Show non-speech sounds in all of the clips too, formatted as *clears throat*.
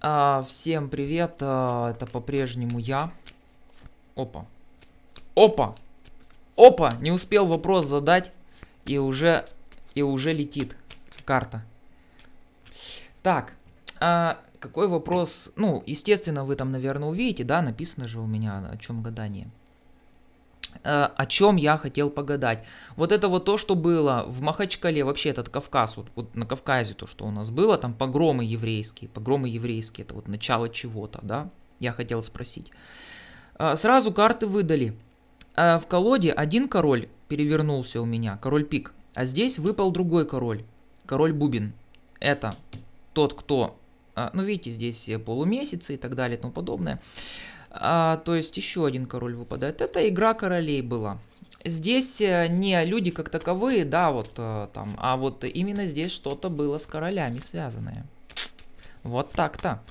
А, всем привет, а, это по-прежнему я. Опа. Опа! Опа! Не успел вопрос задать, и уже, и уже летит карта. Так, а какой вопрос? Ну, естественно, вы там, наверное, увидите, да, написано же у меня, о чем гадание. Э, о чем я хотел погадать. Вот это вот то, что было в Махачкале, вообще этот Кавказ, вот, вот на Кавказе то, что у нас было, там погромы еврейские, погромы еврейские, это вот начало чего-то, да, я хотел спросить. Э, сразу карты выдали. Э, в колоде один король перевернулся у меня, король пик, а здесь выпал другой король, король бубен. Это тот, кто, ну видите, здесь полумесяцы и так далее и тому подобное. А, то есть еще один король выпадает. Это игра королей была. Здесь э, не люди как таковые, да, вот э, там, а вот именно здесь что-то было с королями связанное. Вот так-то.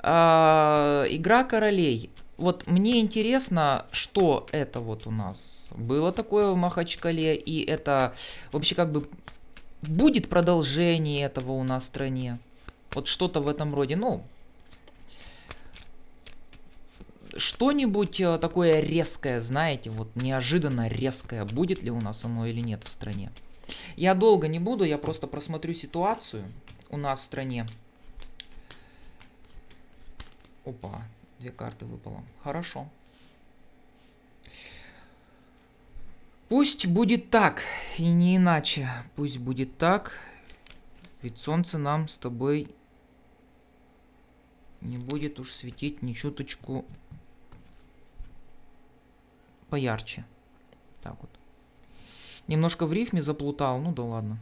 А, игра королей. Вот мне интересно, что это вот у нас было такое в Махачкале, и это вообще как бы будет продолжение этого у нас в стране. Вот что-то в этом роде. Ну, что-нибудь э, такое резкое, знаете, вот неожиданно резкое, будет ли у нас оно или нет в стране. Я долго не буду, я просто просмотрю ситуацию у нас в стране. Опа, две карты выпало. Хорошо. Пусть будет так, и не иначе. Пусть будет так, ведь солнце нам с тобой не будет уж светить ни чуточку поярче. Так вот. Немножко в рифме заплутал, ну да ладно.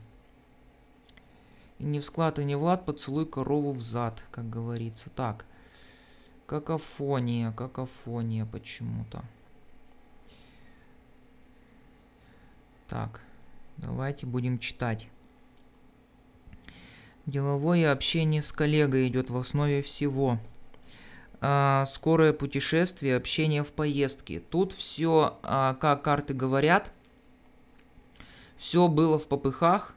И не в склад, и не в лад, поцелуй корову в зад, как говорится. Так, какофония, какофония почему-то. Так, давайте будем читать. Деловое общение с коллегой идет в основе всего а, скорое путешествие, общение в поездке. Тут все, а, как карты говорят, все было в попыхах.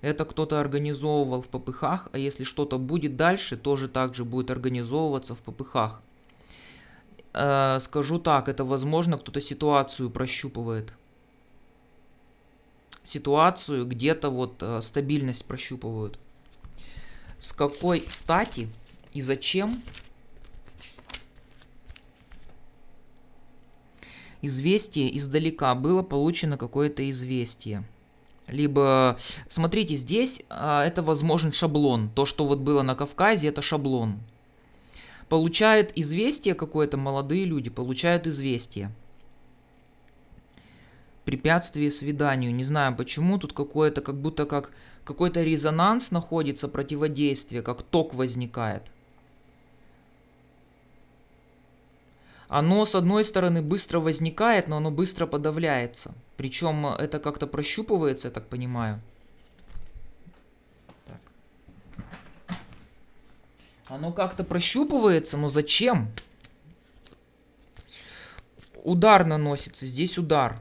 Это кто-то организовывал в попыхах, а если что-то будет дальше, тоже так же будет организовываться в попыхах. А, скажу так, это возможно кто-то ситуацию прощупывает. Ситуацию где-то вот а, стабильность прощупывают. С какой стати и зачем известие издалека, было получено какое-то известие. Либо, смотрите, здесь а, это возможен шаблон. То, что вот было на Кавказе, это шаблон. Получает известие какое-то, молодые люди получают известие. Препятствие свиданию. Не знаю почему, тут какое-то, как будто как какой-то резонанс находится, противодействие, как ток возникает. оно с одной стороны быстро возникает, но оно быстро подавляется. Причем это как-то прощупывается, я так понимаю. Так. Оно как-то прощупывается, но зачем? Удар наносится, здесь удар.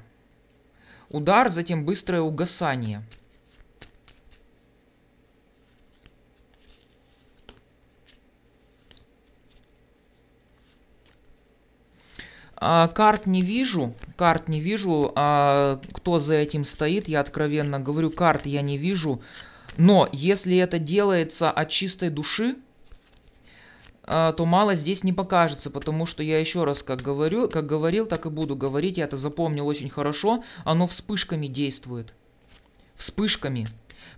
Удар, затем быстрое угасание. А, карт не вижу, карт не вижу, а, кто за этим стоит, я откровенно говорю, карт я не вижу. Но если это делается от чистой души, а, то мало здесь не покажется, потому что я еще раз как говорю, как говорил, так и буду говорить, я это запомнил очень хорошо, оно вспышками действует. Вспышками.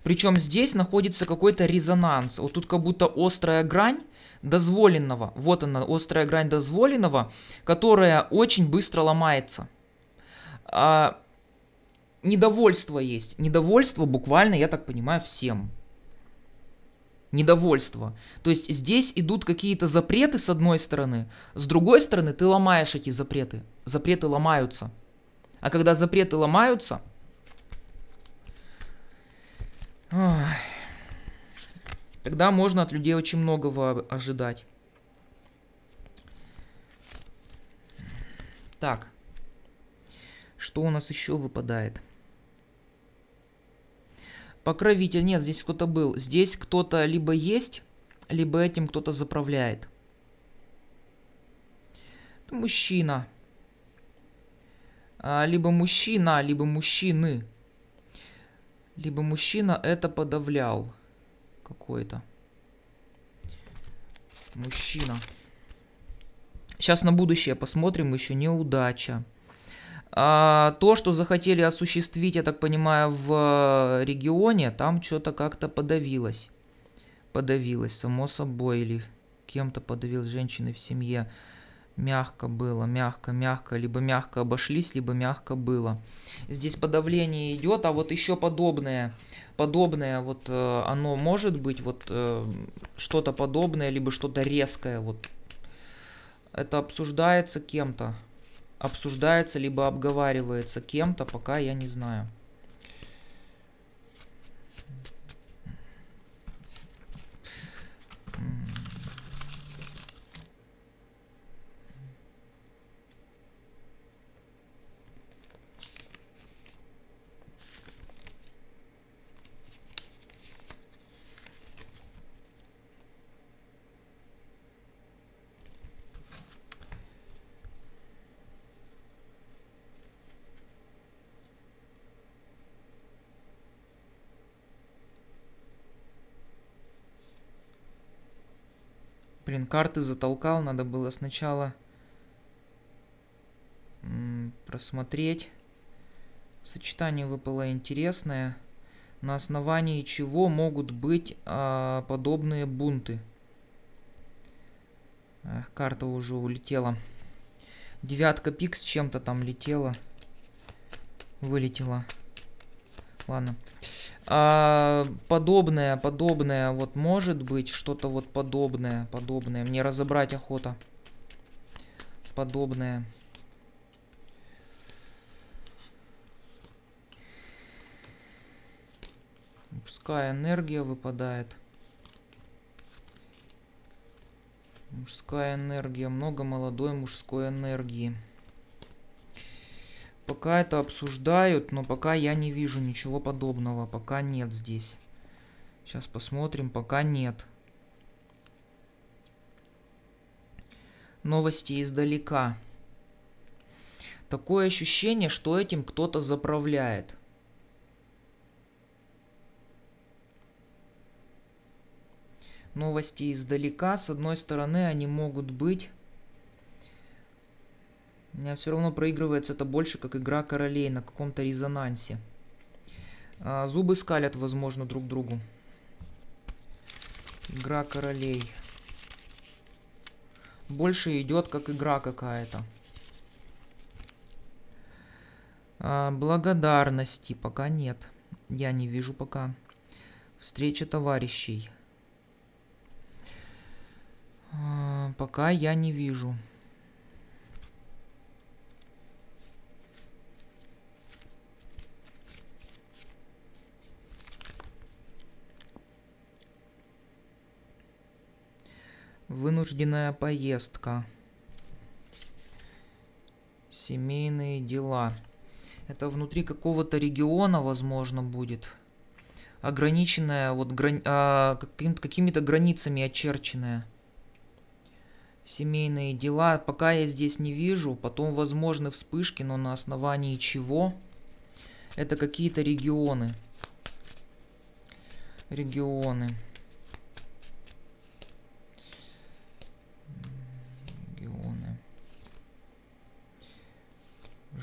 Причем здесь находится какой-то резонанс. Вот тут как будто острая грань, дозволенного. Вот она, острая грань дозволенного, которая очень быстро ломается. А, недовольство есть. Недовольство буквально, я так понимаю, всем. Недовольство. То есть здесь идут какие-то запреты с одной стороны, с другой стороны ты ломаешь эти запреты. Запреты ломаются. А когда запреты ломаются... Ой. Тогда можно от людей очень многого ожидать. Так. Что у нас еще выпадает? Покровитель. Нет, здесь кто-то был. Здесь кто-то либо есть, либо этим кто-то заправляет. Это мужчина. А, либо мужчина, либо мужчины. Либо мужчина это подавлял какой-то. Мужчина. Сейчас на будущее посмотрим, еще неудача. А, то, что захотели осуществить, я так понимаю, в э, регионе, там что-то как-то подавилось. Подавилось, само собой, или кем-то подавил женщины в семье мягко было, мягко, мягко, либо мягко обошлись, либо мягко было. Здесь подавление идет, а вот еще подобное, подобное вот э, оно может быть, вот э, что-то подобное, либо что-то резкое, вот это обсуждается кем-то, обсуждается, либо обговаривается кем-то, пока я не знаю. Блин, карты затолкал, надо было сначала просмотреть. Сочетание выпало интересное. На основании чего могут быть э, подобные бунты? Эх, карта уже улетела. Девятка пик с чем-то там летела. Вылетела. Ладно. А, подобное, подобное, вот может быть что-то вот подобное, подобное. Мне разобрать охота. Подобное. Мужская энергия выпадает. Мужская энергия. Много молодой мужской энергии. Пока это обсуждают, но пока я не вижу ничего подобного. Пока нет здесь. Сейчас посмотрим, пока нет. Новости издалека. Такое ощущение, что этим кто-то заправляет. Новости издалека. С одной стороны, они могут быть у меня все равно проигрывается это больше, как игра королей на каком-то резонансе. А, зубы скалят, возможно, друг другу. Игра королей. Больше идет, как игра какая-то. А, благодарности пока нет. Я не вижу пока. Встреча товарищей. А, пока я не вижу. Вынужденная поездка. Семейные дела. Это внутри какого-то региона, возможно, будет. Ограниченная, вот грани... а, каким какими-то границами очерченная. Семейные дела. Пока я здесь не вижу. Потом возможны вспышки, но на основании чего? Это какие-то регионы. Регионы.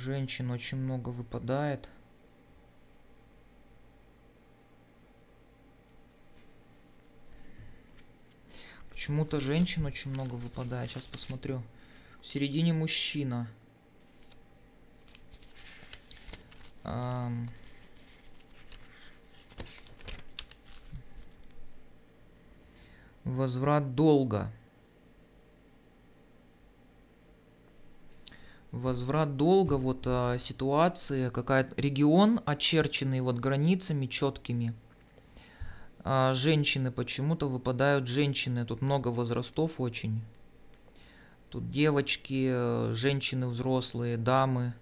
женщин очень много выпадает. Почему-то женщин очень много выпадает. Сейчас посмотрю. В середине мужчина. Эм... Возврат долга. Возврат долга, вот а, ситуации, какая-то регион, очерченный вот границами четкими. А, женщины почему-то выпадают женщины, тут много возрастов очень. Тут девочки, э, женщины взрослые, дамы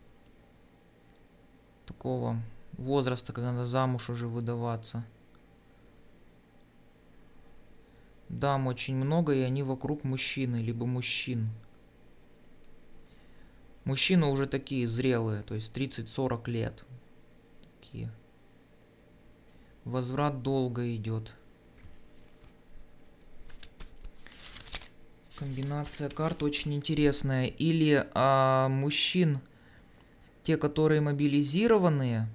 такого возраста, когда надо замуж уже выдаваться. Дам очень много, и они вокруг мужчины, либо мужчин. Мужчины уже такие зрелые, то есть 30-40 лет. Такие. Возврат долго идет. Комбинация карт очень интересная. Или а, мужчин, те, которые мобилизированные,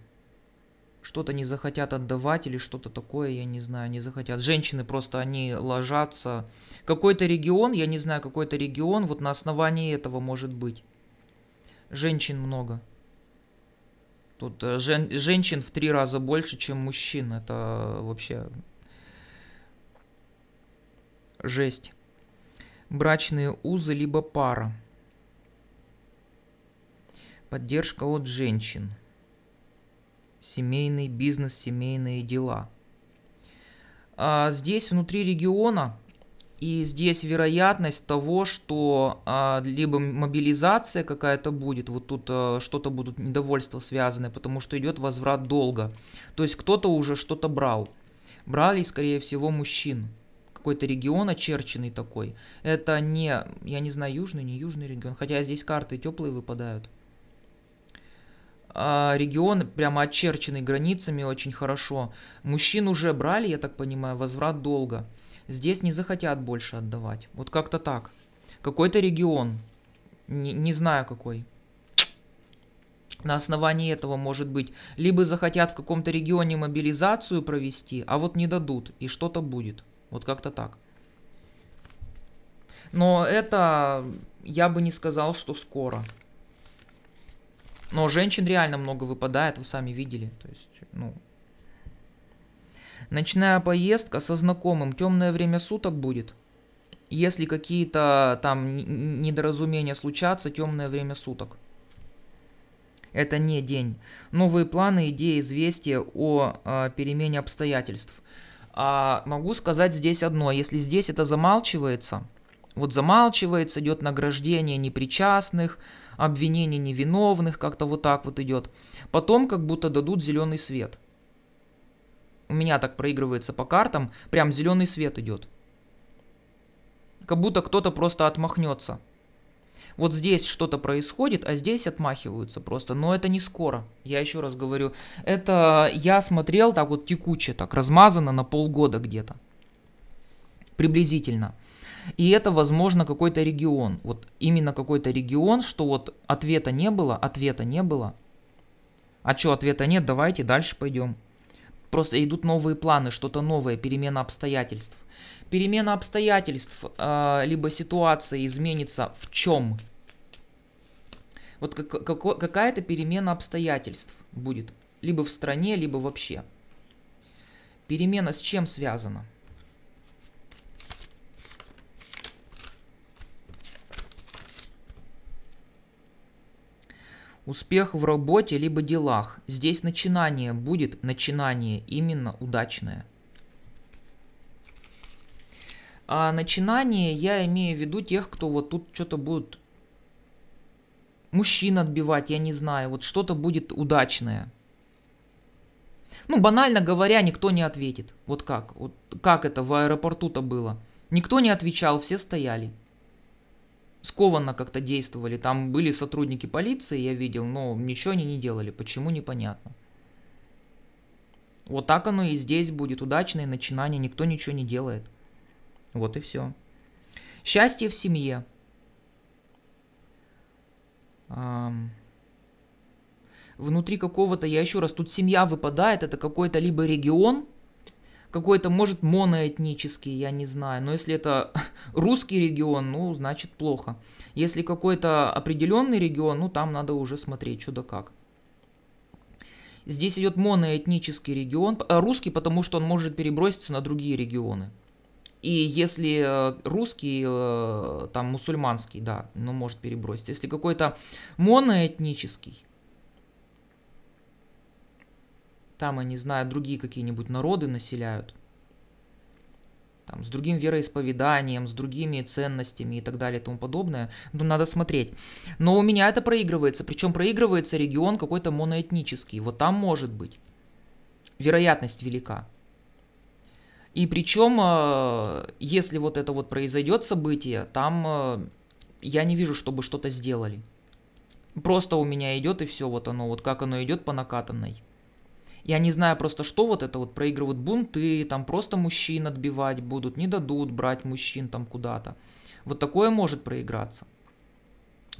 что-то не захотят отдавать или что-то такое, я не знаю, не захотят. Женщины просто, они ложатся. Какой-то регион, я не знаю, какой-то регион, вот на основании этого может быть женщин много. Тут э, жен, женщин в три раза больше, чем мужчин. Это вообще жесть. Брачные узы либо пара. Поддержка от женщин. Семейный бизнес, семейные дела. А здесь внутри региона и здесь вероятность того, что а, либо мобилизация какая-то будет, вот тут а, что-то будут недовольства связаны, потому что идет возврат долга. То есть кто-то уже что-то брал. Брали, скорее всего, мужчин. Какой-то регион очерченный такой. Это не, я не знаю, южный, не южный регион. Хотя здесь карты теплые выпадают. А, регион прямо очерченный границами очень хорошо. Мужчин уже брали, я так понимаю, возврат долга здесь не захотят больше отдавать. Вот как-то так. Какой-то регион, не, не знаю какой, на основании этого, может быть, либо захотят в каком-то регионе мобилизацию провести, а вот не дадут, и что-то будет. Вот как-то так. Но это я бы не сказал, что скоро. Но женщин реально много выпадает, вы сами видели. То есть, ну, Ночная поездка со знакомым, темное время суток будет. Если какие-то там недоразумения случатся, темное время суток. Это не день. Новые планы, идеи, известия о э, перемене обстоятельств. А могу сказать здесь одно. Если здесь это замалчивается, вот замалчивается, идет награждение непричастных, обвинение невиновных, как-то вот так вот идет. Потом как будто дадут зеленый свет – у меня так проигрывается по картам, прям зеленый свет идет. Как будто кто-то просто отмахнется. Вот здесь что-то происходит, а здесь отмахиваются просто. Но это не скоро. Я еще раз говорю, это я смотрел так вот текуче, так размазано на полгода где-то. Приблизительно. И это, возможно, какой-то регион. Вот именно какой-то регион, что вот ответа не было, ответа не было. А что, ответа нет, давайте дальше пойдем. Просто идут новые планы, что-то новое, перемена обстоятельств. Перемена обстоятельств, э, либо ситуация изменится в чем? Вот как, как, какая-то перемена обстоятельств будет. Либо в стране, либо вообще. Перемена с чем связана? Успех в работе либо делах. Здесь начинание будет начинание, именно удачное. А начинание я имею в виду тех, кто вот тут что-то будет мужчин отбивать, я не знаю, вот что-то будет удачное. Ну, банально говоря, никто не ответит. Вот как? Вот как это в аэропорту-то было? Никто не отвечал, все стояли скованно как-то действовали. Там были сотрудники полиции, я видел, но ничего они не делали. Почему, непонятно. Вот так оно и здесь будет. Удачное начинание, никто ничего не делает. Вот и все. Счастье в семье. Внутри какого-то, я еще раз, тут семья выпадает, это какой-то либо регион – какой-то, может, моноэтнический, я не знаю. Но если это *laughs* русский регион, ну, значит, плохо. Если какой-то определенный регион, ну, там надо уже смотреть, что да как. Здесь идет моноэтнический регион, а, русский, потому что он может переброситься на другие регионы. И если э, русский, э, там мусульманский, да, ну может переброситься. Если какой-то моноэтнический, Там, они, знают, другие какие-нибудь народы населяют. Там, с другим вероисповеданием, с другими ценностями и так далее и тому подобное. Ну, надо смотреть. Но у меня это проигрывается. Причем проигрывается регион какой-то моноэтнический. Вот там может быть. Вероятность велика. И причем, э, если вот это вот произойдет событие, там э, я не вижу, чтобы что-то сделали. Просто у меня идет и все, вот оно, вот как оно идет по накатанной. Я не знаю просто, что вот это вот проигрывают бунты, там просто мужчин отбивать будут, не дадут брать мужчин там куда-то. Вот такое может проиграться.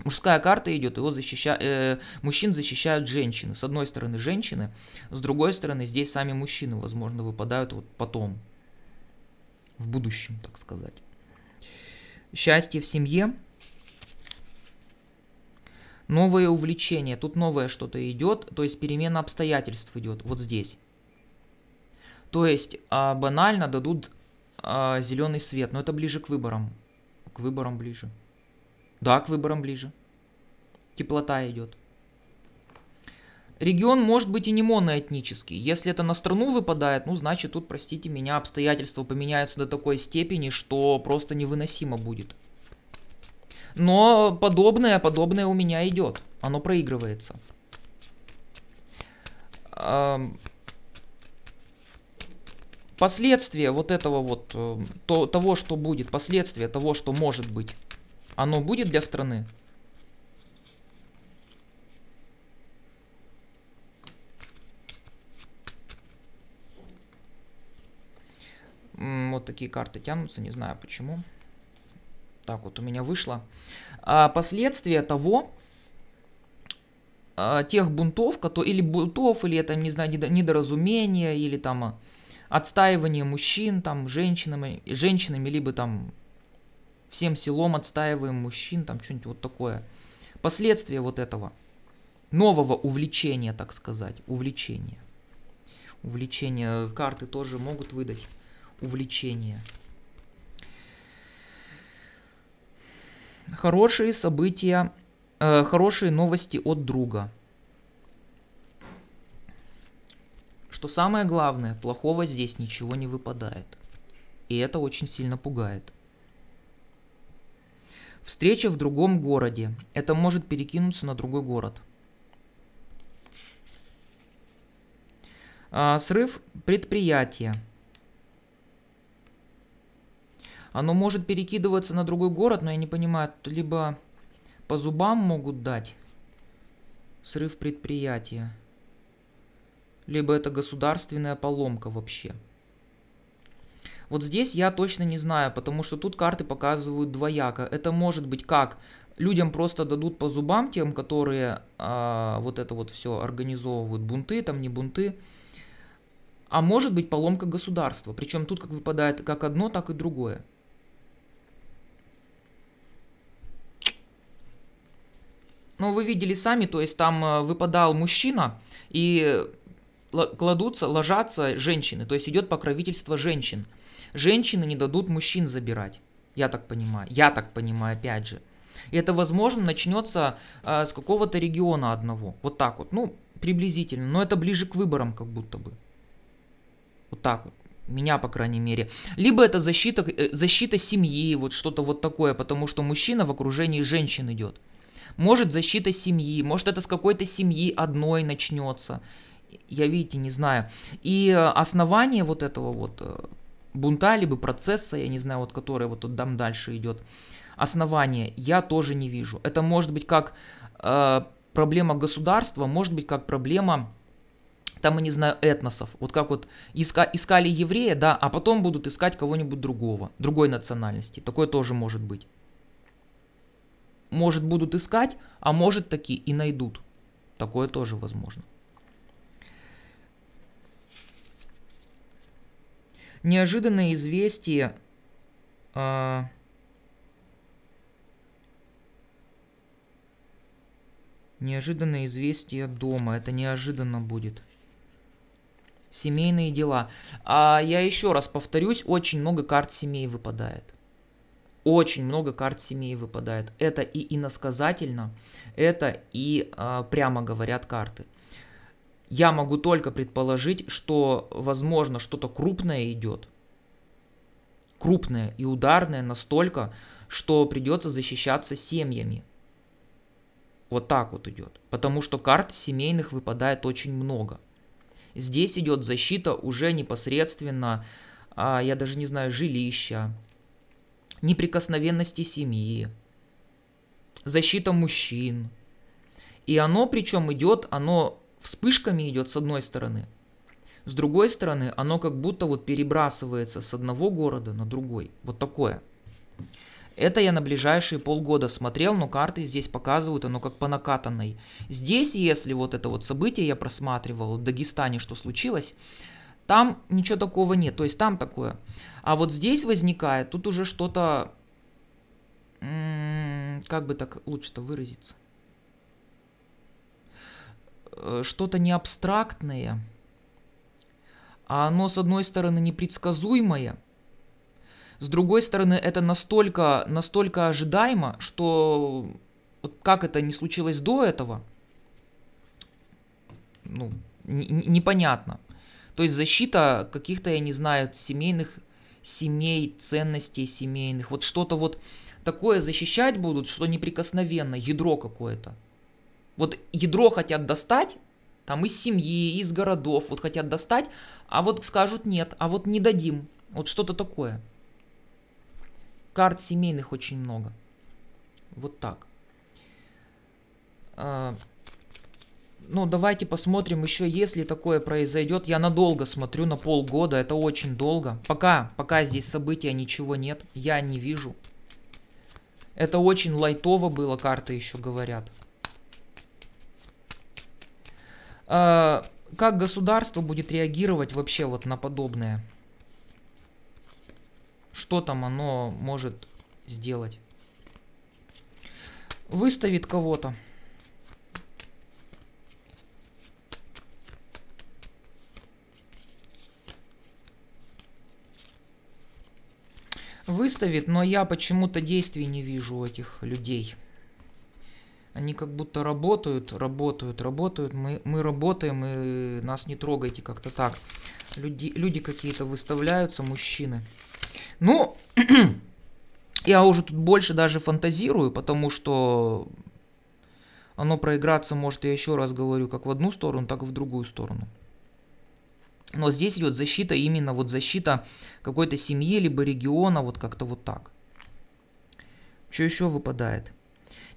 Мужская карта идет, его защища... э, мужчин защищают женщины. С одной стороны женщины, с другой стороны здесь сами мужчины, возможно, выпадают вот потом, в будущем, так сказать. Счастье в семье новое увлечение, тут новое что-то идет, то есть перемена обстоятельств идет вот здесь. То есть а, банально дадут а, зеленый свет, но это ближе к выборам. К выборам ближе. Да, к выборам ближе. Теплота идет. Регион может быть и не моноэтнический. Если это на страну выпадает, ну значит тут, простите меня, обстоятельства поменяются до такой степени, что просто невыносимо будет. Но подобное, подобное у меня идет. Оно проигрывается. Последствия вот этого вот, э, то, того, что будет, последствия того, что может быть, оно будет для страны? Вот такие карты тянутся, не знаю почему. Почему? так вот у меня вышло, а, последствия того, а, тех бунтов, или бунтов, или это, не знаю, недоразумение, или там а, отстаивание мужчин, там, женщинами, женщинами, либо там всем селом отстаиваем мужчин, там что-нибудь вот такое. Последствия вот этого нового увлечения, так сказать, увлечения. Увлечения, карты тоже могут выдать увлечение. Хорошие события, э, хорошие новости от друга. Что самое главное, плохого здесь ничего не выпадает. И это очень сильно пугает. Встреча в другом городе. Это может перекинуться на другой город. А, срыв предприятия. Оно может перекидываться на другой город, но я не понимаю, либо по зубам могут дать срыв предприятия, либо это государственная поломка вообще. Вот здесь я точно не знаю, потому что тут карты показывают двояко. Это может быть как людям просто дадут по зубам тем, которые э, вот это вот все организовывают, бунты, там не бунты, а может быть поломка государства. Причем тут как выпадает как одно, так и другое. Ну, вы видели сами, то есть там э, выпадал мужчина, и э, кладутся, ложатся женщины, то есть идет покровительство женщин. Женщины не дадут мужчин забирать, я так понимаю, я так понимаю, опять же. И это, возможно, начнется э, с какого-то региона одного, вот так вот, ну, приблизительно, но это ближе к выборам как будто бы. Вот так вот меня, по крайней мере. Либо это защита, э, защита семьи, вот что-то вот такое, потому что мужчина в окружении женщин идет. Может защита семьи, может это с какой-то семьи одной начнется. Я, видите, не знаю. И э, основание вот этого вот э, бунта, либо процесса, я не знаю, вот который вот тут дам дальше идет, основание я тоже не вижу. Это может быть как э, проблема государства, может быть как проблема там, я не знаю, этносов. Вот как вот иска, искали еврея, да, а потом будут искать кого-нибудь другого, другой национальности. Такое тоже может быть может, будут искать, а может, таки и найдут. Такое тоже возможно. Неожиданное известие... А... Неожиданное известие дома. Это неожиданно будет. Семейные дела. А я еще раз повторюсь, очень много карт семей выпадает очень много карт семьи выпадает. Это и иносказательно, это и э, прямо говорят карты. Я могу только предположить, что, возможно, что-то крупное идет. Крупное и ударное настолько, что придется защищаться семьями. Вот так вот идет. Потому что карт семейных выпадает очень много. Здесь идет защита уже непосредственно, а, я даже не знаю, жилища, неприкосновенности семьи, защита мужчин. И оно причем идет, оно вспышками идет с одной стороны, с другой стороны оно как будто вот перебрасывается с одного города на другой. Вот такое. Это я на ближайшие полгода смотрел, но карты здесь показывают, оно как по накатанной. Здесь, если вот это вот событие я просматривал, в Дагестане что случилось, там ничего такого нет, то есть там такое. А вот здесь возникает, тут уже что-то, как бы так лучше-то выразиться, э, что-то не абстрактное, а оно, с одной стороны, непредсказуемое, с другой стороны, это настолько, настолько ожидаемо, что вот как это не случилось до этого, ну, непонятно. То есть защита каких-то, я не знаю, семейных семей, ценностей семейных. Вот что-то вот такое защищать будут, что неприкосновенно, ядро какое-то. Вот ядро хотят достать, там из семьи, из городов вот хотят достать, а вот скажут нет, а вот не дадим. Вот что-то такое. Карт семейных очень много. Вот так. А, ну, давайте посмотрим еще, если такое произойдет. Я надолго смотрю, на полгода, это очень долго. Пока, пока здесь события ничего нет, я не вижу. Это очень лайтово было, карты еще говорят. А, как государство будет реагировать вообще вот на подобное? Что там оно может сделать? Выставит кого-то. выставит, но я почему-то действий не вижу этих людей. Они как будто работают, работают, работают. Мы, мы работаем, и нас не трогайте как-то так. Люди, люди какие-то выставляются, мужчины. Ну, *clears throat* я уже тут больше даже фантазирую, потому что оно проиграться может, я еще раз говорю, как в одну сторону, так и в другую сторону. Но здесь идет защита, именно вот защита какой-то семьи, либо региона, вот как-то вот так. Что еще выпадает?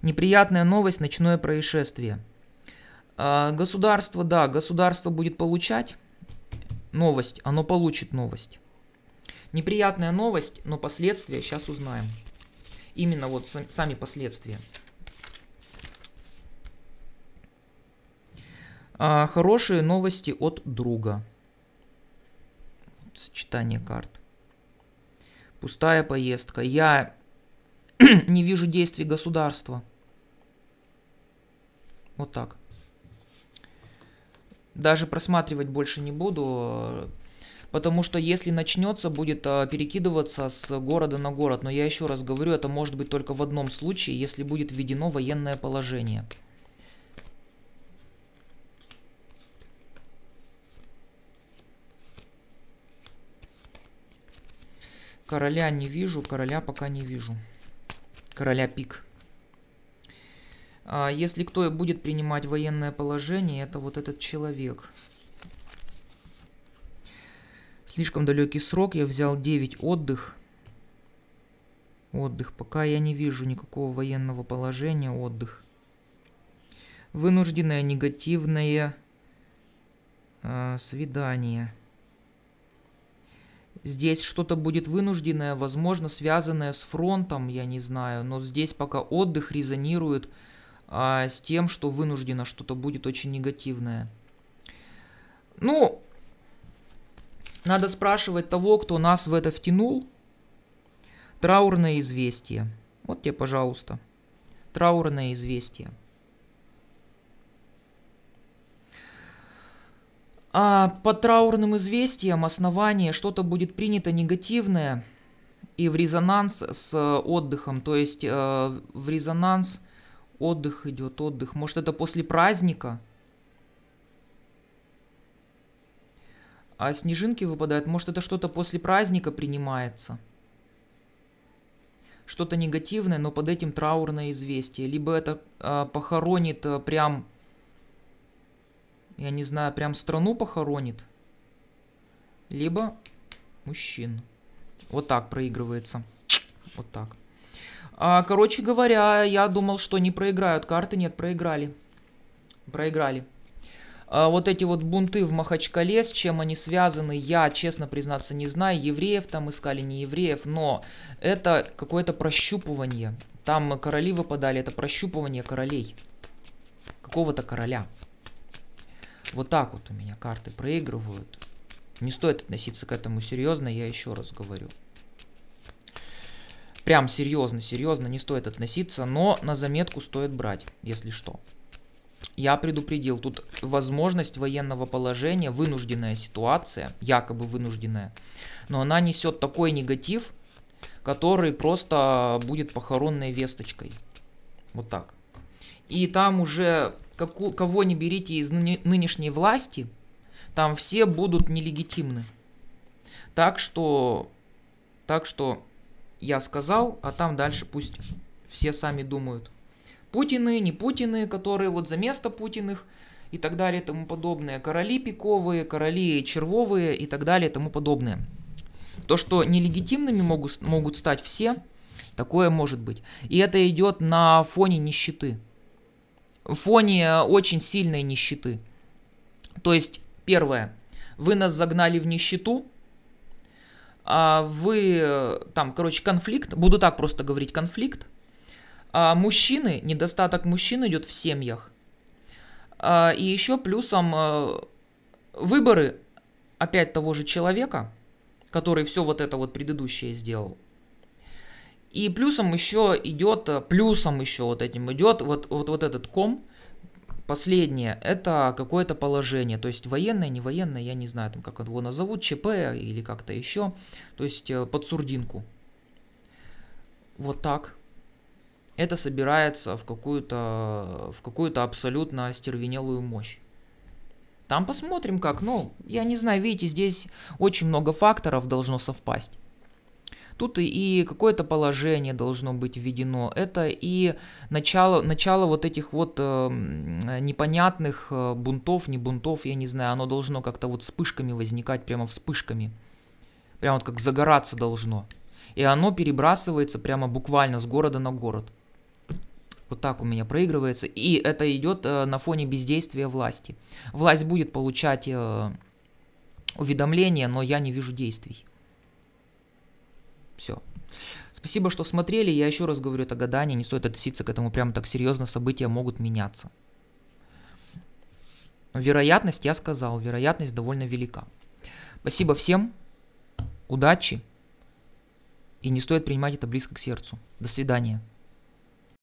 Неприятная новость, ночное происшествие. А, государство, да, государство будет получать новость, оно получит новость. Неприятная новость, но последствия сейчас узнаем. Именно вот сами последствия. А, хорошие новости от друга сочетание карт. Пустая поездка. Я *clears throat* не вижу действий государства. Вот так. Даже просматривать больше не буду, потому что если начнется, будет а, перекидываться с города на город. Но я еще раз говорю, это может быть только в одном случае, если будет введено военное положение. Короля не вижу, короля пока не вижу. Короля пик. А если кто будет принимать военное положение, это вот этот человек. Слишком далекий срок, я взял 9 отдых. Отдых. Пока я не вижу никакого военного положения, отдых. Вынужденное негативное э, свидание. Здесь что-то будет вынужденное, возможно, связанное с фронтом, я не знаю, но здесь пока отдых резонирует а, с тем, что вынуждено что-то будет очень негативное. Ну, надо спрашивать того, кто нас в это втянул. Траурное известие. Вот тебе, пожалуйста. Траурное известие. А по траурным известиям основание что-то будет принято негативное и в резонанс с отдыхом. То есть э, в резонанс отдых идет, отдых. Может это после праздника? А снежинки выпадают. Может это что-то после праздника принимается? Что-то негативное, но под этим траурное известие. Либо это э, похоронит э, прям я не знаю, прям страну похоронит. Либо мужчин. Вот так проигрывается. Вот так. А, короче говоря, я думал, что не проиграют карты. Нет, проиграли. Проиграли. А, вот эти вот бунты в Махачкале, с чем они связаны, я, честно признаться, не знаю. Евреев там искали, не евреев. Но это какое-то прощупывание. Там короли выпадали, это прощупывание королей. Какого-то короля. Вот так вот у меня карты проигрывают. Не стоит относиться к этому серьезно, я еще раз говорю. Прям серьезно, серьезно не стоит относиться, но на заметку стоит брать, если что. Я предупредил, тут возможность военного положения, вынужденная ситуация, якобы вынужденная, но она несет такой негатив, который просто будет похоронной весточкой. Вот так. И там уже каку, кого не берите из нынешней власти, там все будут нелегитимны. Так что, так что я сказал, а там дальше пусть все сами думают. Путины, не Путины, которые вот за место Путиных и так далее и тому подобное. Короли пиковые, короли червовые и так далее и тому подобное. То, что нелегитимными могут, могут стать все, такое может быть. И это идет на фоне нищеты. В фоне очень сильной нищеты. То есть, первое, вы нас загнали в нищету, а вы, там, короче, конфликт, буду так просто говорить, конфликт. А мужчины, недостаток мужчин идет в семьях. А, и еще плюсом а, выборы опять того же человека, который все вот это вот предыдущее сделал – и плюсом еще идет, э, плюсом еще вот этим идет вот, вот, вот этот ком, последнее, это какое-то положение, то есть военное, не военное, я не знаю, там как его назовут, ЧП или как-то еще, то есть э, под сурдинку. Вот так. Это собирается в какую-то в какую-то абсолютно остервенелую мощь. Там посмотрим как, ну, я не знаю, видите, здесь очень много факторов должно совпасть. Тут и какое-то положение должно быть введено. Это и начало, начало вот этих вот э, непонятных э, бунтов, не бунтов, я не знаю, оно должно как-то вот вспышками возникать, прямо вспышками. Прямо вот как загораться должно. И оно перебрасывается прямо буквально с города на город. Вот так у меня проигрывается. И это идет э, на фоне бездействия власти. Власть будет получать э, уведомления, но я не вижу действий. Все. Спасибо, что смотрели. Я еще раз говорю, это гадание. Не стоит относиться к этому прямо так серьезно. События могут меняться. Вероятность, я сказал, вероятность довольно велика. Спасибо всем. Удачи. И не стоит принимать это близко к сердцу. До свидания.